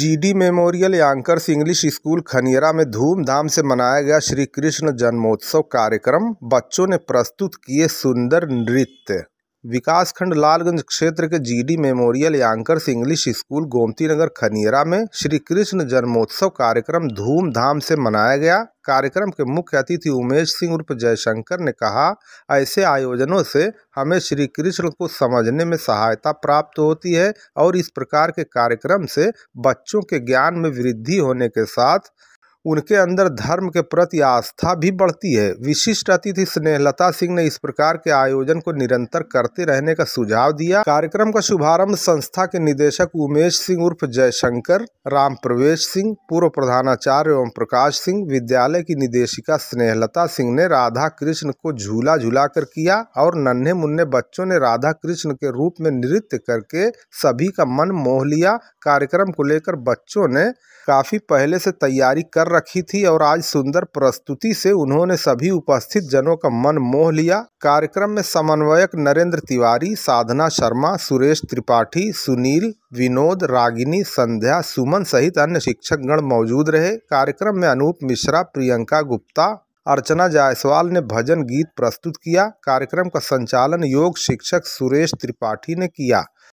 GD memorial यांकर्स English school Khaniyara में धूमधाम से मनाया गया श्री कृष्ण जन्मोत्सव कार्यक्रम बच्चों ने प्रस्तुत किए सुंदर नृत्य विकासखंड लालगंज क्षेत्र के GD memorial anchors English school Gomti Nagar Khaniyara में श्री कृष्ण जन्मोत्सव कार्यक्रम धूमधाम से मनाया गया कार्यक्रम के मुख्य अतिथि उमेश सिंह उर्फ जयशंकर ने कहा ऐसे आयोजनों से हमें श्री कृष्ण को समझने में सहायता प्राप्त होती है और इस प्रकार के कार्यक्रम से बच्चों के ज्ञान में वृद्धि होने के साथ उनके अंदर धर्म के प्रति आस्था भी बढ़ती है विशिष्ट अतिथि स्नेहलता सिंह ने इस प्रकार के आयोजन को निरंतर करते रहने का सुझाव दिया कार्यक्रम का शुभारंभ संस्था के निदेशक उमेश सिंह उर्फ जयशंकर राम प्रवेश सिंह पूर्व प्रधानाचार्य एवं प्रकाश सिंह विद्यालय की निदेशिका स्नेहलता सिंह ने राधा कृष्ण को झूला कर किया और नन्हे मुन्ने बच्चों ने राधा कृष्ण के रूप में नृत्य करके सभी का मन मोह लिया कार्यक्रम को लेकर बच्चों ने काफी पहले से तैयारी कर रखी थी और आज सुंदर प्रस्तुति से उन्होंने सभी उपस्थित जनों का मन मोह लिया कार्यक्रम में समन्वयक नरेंद्र तिवारी साधना शर्मा सुरेश त्रिपाठी सुनील विनोद रागिनी संध्या सुमन सहित अन्य शिक्षक गण मौजूद रहे कार्यक्रम में अनूप मिश्रा प्रियंका गुप्ता अर्चना जायसवाल ने भजन गीत प्रस्तुत किया कार्यक्रम का संचालन योग शिक्षक सुरेश त्रिपाठी ने किया